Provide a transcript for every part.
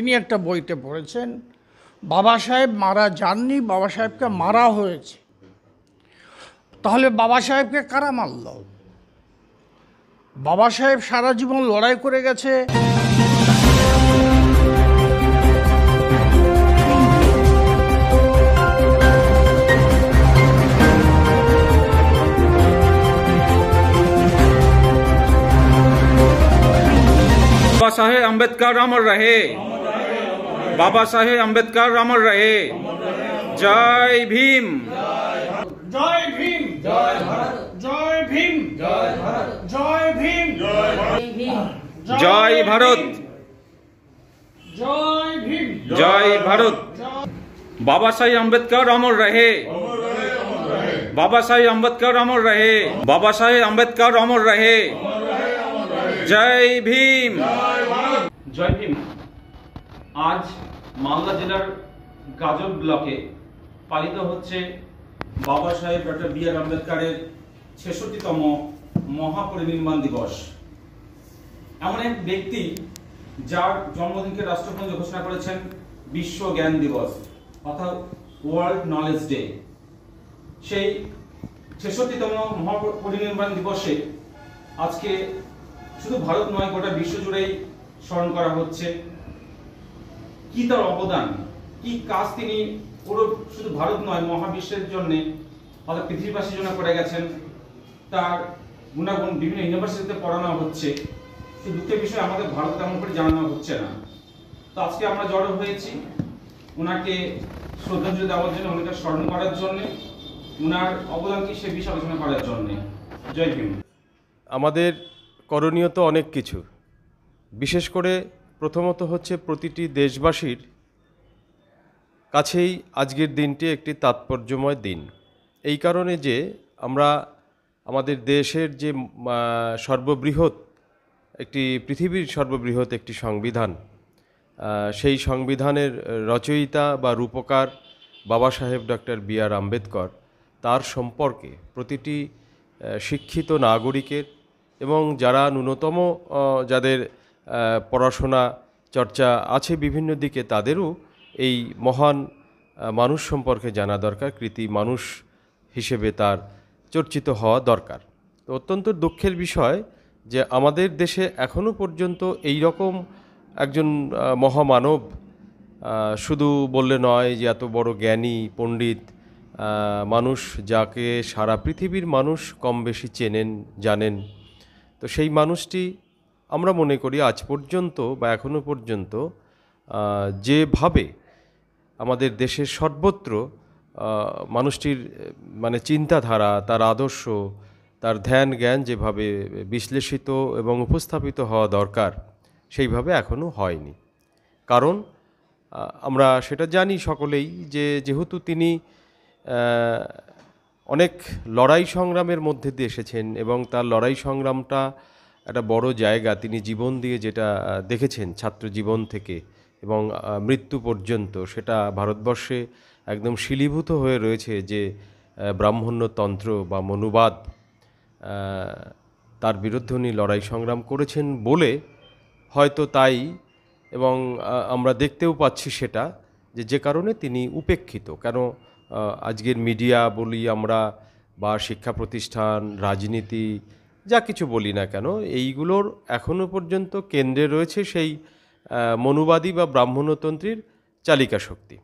তিনি একটা বইতে পড়েছেন বাবা সাহেব মারা যাননি বাবা সাহেবকে মারা হয়েছে তাহলে বাবা সাহেবকে কারা মারল বাবা সাহেব সারা জীবন লড়াই করে গেছে বাবা সাহেব আম্বেদকর আমার রাহে बाबा साहेब अम्बेदकर अमर रहे जय भीम जय भीम जय भारत जय भीम जय भारत जय भीम जय भारत जय भीम जय भारत बाबा साहेब अम्बेदकर अमर रहे बाबा साहेब अम्बेदकर अमर रहे बाबा साहेब अम्बेदकर अमर रहे जय भीम जय भीम আজ মালদা জেলার গাজল ব্লকে পালিত হচ্ছে বাবা সাহেব ডক্টর বি আর আম্বেদকারের ছেষট্টিতম মহাপরিনির্মাণ দিবস এমন এক ব্যক্তি যার জন্মদিনকে রাষ্ট্রপুঞ্জ ঘোষণা করেছেন বিশ্ব জ্ঞান দিবস অর্থাৎ ওয়ার্ল্ড নলেজ ডে সেই ছেষট্টিতম মহাপরিনির্মাণ দিবসে আজকে শুধু ভারত নয় গোটা বিশ্ব জুড়েই স্মরণ করা হচ্ছে কি তার অবদান কি কাজ তিনি পুরো শুধু ভারত নয় মহাবিশ্বের জন্য অর্থাৎ পৃথিবীবাসীর জন্য করে গেছেন তার গুণাগুণ বিভিন্ন ইউনিভার্সিটিতে পড়ানো হচ্ছে সেই দুঃখের বিষয়ে আমাদের ভারত তেমন করে জানানো হচ্ছে না তো আজকে আমরা জড়ো হয়েছি ওনাকে শ্রদ্ধাঞ্জলি দেওয়ার জন্য ওনাকে স্মরণ করার জন্যে ওনার অবদান কি সে বিষয়ে আলোচনা করার জন্যে জয় ভীম আমাদের করণীয় তো অনেক কিছু বিশেষ করে প্রথমত হচ্ছে প্রতিটি দেশবাসীর কাছেই আজকের দিনটি একটি তাৎপর্যময় দিন এই কারণে যে আমরা আমাদের দেশের যে সর্ববৃহৎ একটি পৃথিবীর সর্ববৃহৎ একটি সংবিধান সেই সংবিধানের রচয়িতা বা রূপকার বাবা সাহেব ডক্টর বি আর আম্বেদকর তার সম্পর্কে প্রতিটি শিক্ষিত নাগরিকের এবং যারা ন্যূনতম যাদের পড়াশোনা চর্চা আছে বিভিন্ন দিকে তাদেরও এই মহান মানুষ সম্পর্কে জানা দরকার কৃতি মানুষ হিসেবে তার চর্চিত হওয়া দরকার তো অত্যন্ত দুঃখের বিষয় যে আমাদের দেশে এখনও পর্যন্ত এই রকম একজন মহামানব শুধু বললে নয় যে এত বড় জ্ঞানী পণ্ডিত মানুষ যাকে সারা পৃথিবীর মানুষ কম বেশি চেনেন জানেন তো সেই মানুষটি আমরা মনে করি আজ পর্যন্ত বা এখনও পর্যন্ত যেভাবে আমাদের দেশের সর্বত্র মানুষটির মানে চিন্তাধারা তার আদর্শ তার ধ্যান জ্ঞান যেভাবে বিশ্লেষিত এবং উপস্থাপিত হওয়া দরকার সেইভাবে এখনও হয়নি কারণ আমরা সেটা জানি সকলেই যে যেহেতু তিনি অনেক লড়াই সংগ্রামের মধ্যে দিয়ে এসেছেন এবং তার লড়াই সংগ্রামটা একটা বড় জায়গা তিনি জীবন দিয়ে যেটা দেখেছেন ছাত্র জীবন থেকে এবং মৃত্যু পর্যন্ত সেটা ভারতবর্ষে একদম শিলীভূত হয়ে রয়েছে যে ব্রাহ্মণ্যতন্ত্র বা মনুবাদ তার বিরুদ্ধে উনি লড়াই সংগ্রাম করেছেন বলে হয়তো তাই এবং আমরা দেখতেও পাচ্ছি সেটা যে যে কারণে তিনি উপেক্ষিত কেন আজকের মিডিয়া বলি আমরা বা শিক্ষা প্রতিষ্ঠান রাজনীতি যা কিছু বলি না কেন এইগুলোর এখনও পর্যন্ত কেন্দ্রে রয়েছে সেই মনুবাদী বা ব্রাহ্মণতন্ত্রীর চালিকা শক্তি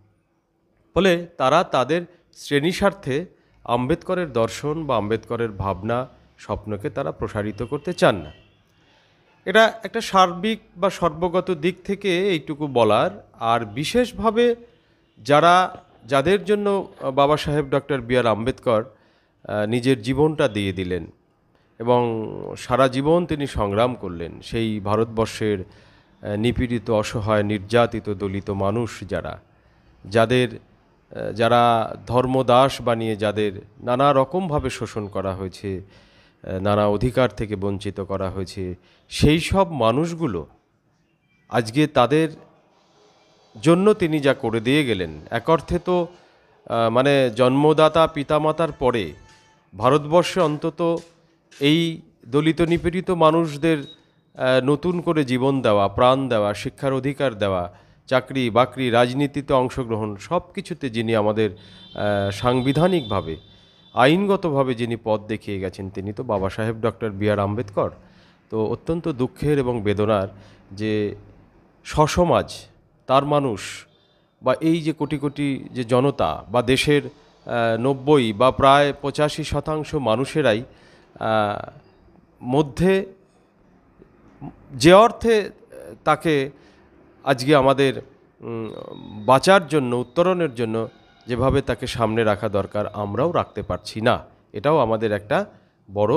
ফলে তারা তাদের শ্রেণী স্বার্থে আম্বেদকরের দর্শন বা আম্বেদকরের ভাবনা স্বপ্নকে তারা প্রসারিত করতে চান না এটা একটা সার্বিক বা সর্বগত দিক থেকে এইটুকু বলার আর বিশেষভাবে যারা যাদের জন্য বাবা সাহেব ডক্টর বি আর আম্বেদকর নিজের জীবনটা দিয়ে দিলেন এবং সারা জীবন তিনি সংগ্রাম করলেন সেই ভারতবর্ষের নিপীড়িত অসহায় নির্যাতিত দলিত মানুষ যারা যাদের যারা ধর্মদাস বানিয়ে যাদের নানা রকমভাবে শোষণ করা হয়েছে নানা অধিকার থেকে বঞ্চিত করা হয়েছে সেই সব মানুষগুলো আজকে তাদের জন্য তিনি যা করে দিয়ে গেলেন এক অর্থে তো মানে জন্মদাতা পিতামাতার পরে ভারতবর্ষে অন্তত এই দলিত নিপীড়িত মানুষদের নতুন করে জীবন দেওয়া প্রাণ দেওয়া শিক্ষার অধিকার দেওয়া চাকরি বাকরি রাজনীতিতে অংশগ্রহণ সব কিছুতে যিনি আমাদের সাংবিধানিকভাবে আইনগতভাবে যিনি পথ দেখিয়ে গেছেন তিনি তো বাবা সাহেব ডক্টর বি আর আম্বেদকর তো অত্যন্ত দুঃখের এবং বেদনার যে সসমাজ তার মানুষ বা এই যে কোটি কোটি যে জনতা বা দেশের নব্বই বা প্রায় পঁচাশি শতাংশ মানুষেরাই মধ্যে যে অর্থে তাকে আজকে আমাদের বাঁচার জন্য উত্তরণের জন্য যেভাবে তাকে সামনে রাখা দরকার আমরাও রাখতে পারছি না এটাও আমাদের একটা বড়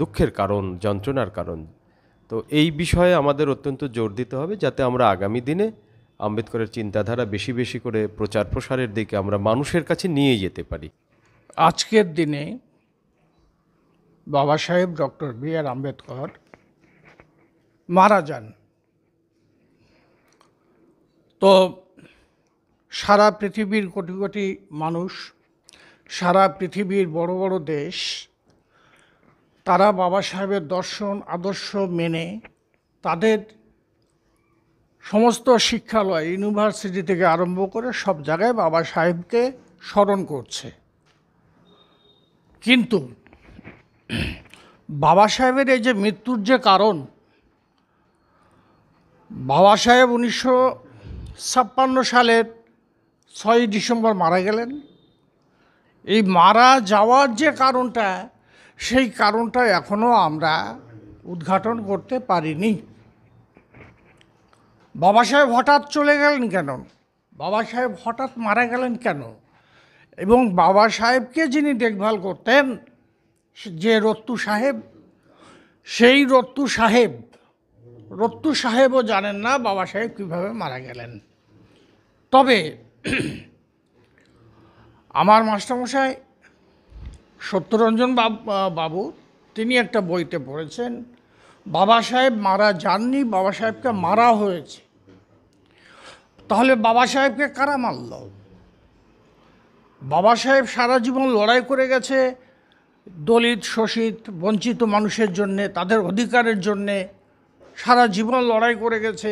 দুঃখের কারণ যন্ত্রণার কারণ তো এই বিষয়ে আমাদের অত্যন্ত জোর দিতে হবে যাতে আমরা আগামী দিনে আম্বেদকরের চিন্তাধারা বেশি বেশি করে প্রচার প্রসারের দিকে আমরা মানুষের কাছে নিয়ে যেতে পারি আজকের দিনে বাবা সাহেব ডক্টর বি আর আম্বেদকর মারা যান তো সারা পৃথিবীর কোটি কোটি মানুষ সারা পৃথিবীর বড় বড় দেশ তারা বাবা সাহেবের দর্শন আদর্শ মেনে তাদের সমস্ত শিক্ষালয় ইউনিভার্সিটি থেকে আরম্ভ করে সব জায়গায় বাবা সাহেবকে স্মরণ করছে কিন্তু বাবা সাহেবের এই যে মৃত্যুর যে কারণ বাবা সাহেব উনিশশো ছাপ্পান্ন সালের ছয়ই ডিসেম্বর মারা গেলেন এই মারা যাওয়ার যে কারণটা সেই কারণটা এখনও আমরা উদ্ঘাটন করতে পারিনি বাবা সাহেব হঠাৎ চলে গেলেন কেন বাবা সাহেব হঠাৎ মারা গেলেন কেন এবং বাবা সাহেবকে যিনি দেখভাল করতেন যে রত্তু সাহেব সেই রত্তু সাহেব রত্তু সাহেবও জানেন না বাবা সাহেব কীভাবে মারা গেলেন তবে আমার মাস্টারমশাই সত্যরঞ্জন বাবু তিনি একটা বইতে পড়েছেন বাবা সাহেব মারা যাননি বাবা সাহেবকে মারা হয়েছে তাহলে বাবা সাহেবকে কারা মারল বাবা সাহেব সারা জীবন লড়াই করে গেছে দলিত শোষিত বঞ্চিত মানুষের জন্যে তাদের অধিকারের জন্যে সারা জীবন লড়াই করে গেছে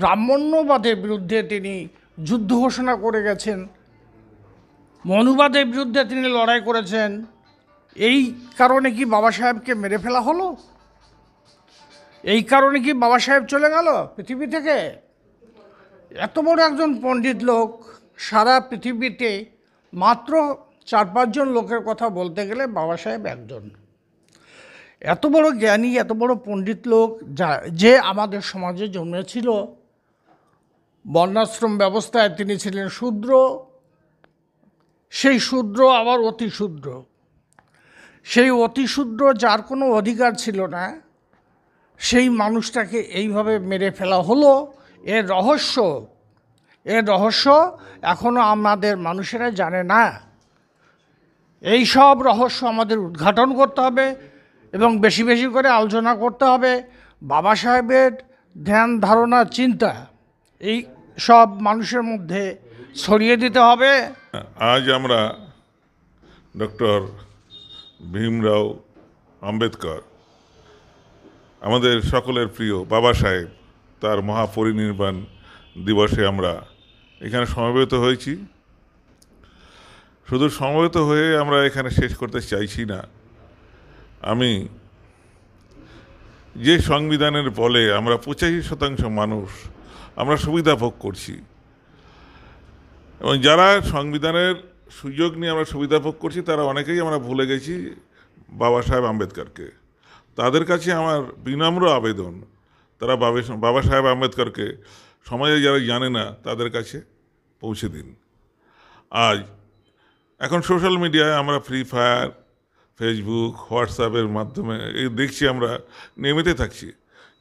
ব্রাহ্মণ্যবাদের বিরুদ্ধে তিনি যুদ্ধ ঘোষণা করে গেছেন মনুবাদের বিরুদ্ধে তিনি লড়াই করেছেন এই কারণে কি বাবা সাহেবকে মেরে ফেলা হলো এই কারণে কি বাবা সাহেব চলে গেল পৃথিবী থেকে এত বড় একজন পণ্ডিত লোক সারা পৃথিবীতে মাত্র চার পাঁচজন লোকের কথা বলতে গেলে বাবা সাহেব একজন এত বড় জ্ঞানী এত বড় পণ্ডিত লোক যা যে আমাদের সমাজে জন্মেছিল বর্ণাশ্রম ব্যবস্থায় তিনি ছিলেন শূদ্র সেই শূদ্র আবার অতি শূদ্র সেই অতি শূদ্র যার কোনো অধিকার ছিল না সেই মানুষটাকে এইভাবে মেরে ফেলা হলো এর রহস্য এর রহস্য এখনও আমাদের মানুষেরা জানে না এই সব রহস্য আমাদের উদ্ঘাটন করতে হবে এবং বেশি বেশি করে আলোচনা করতে হবে বাবা সাহেবের ধ্যান ধারণা চিন্তা এই সব মানুষের মধ্যে ছড়িয়ে দিতে হবে আজ আমরা ডক্টর ভীমরাও আম্বেদকর আমাদের সকলের প্রিয় বাবা সাহেব তার মহাপরিনির্বাণ দিবসে আমরা এখানে সমবেত হয়েছি শুধু সমবেত হয়ে আমরা এখানে শেষ করতে চাইছি না আমি যে সংবিধানের ফলে আমরা পঁচাশি শতাংশ মানুষ আমরা সুবিধা ভোগ করছি এবং যারা সংবিধানের সুযোগ নিয়ে আমরা সুবিধা ভোগ করছি তারা অনেকেই আমরা ভুলে গেছি বাবা সাহেব আম্বেদকরকে তাদের কাছে আমার বিনম্র আবেদন তারা বাবা সাহেব আম্বেদকরকে সমাজে যারা জানে না তাদের কাছে পৌঁছে দিন আজ এখন সোশ্যাল মিডিয়ায় আমরা ফ্রি ফায়ার ফেসবুক হোয়াটসঅ্যাপের মাধ্যমে এই দেখছি আমরা নেমেতে থাকছি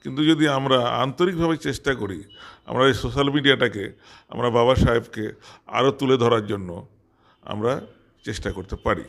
কিন্তু যদি আমরা আন্তরিকভাবে চেষ্টা করি আমরা এই সোশ্যাল মিডিয়াটাকে আমরা বাবা সাহেবকে আরও তুলে ধরার জন্য আমরা চেষ্টা করতে পারি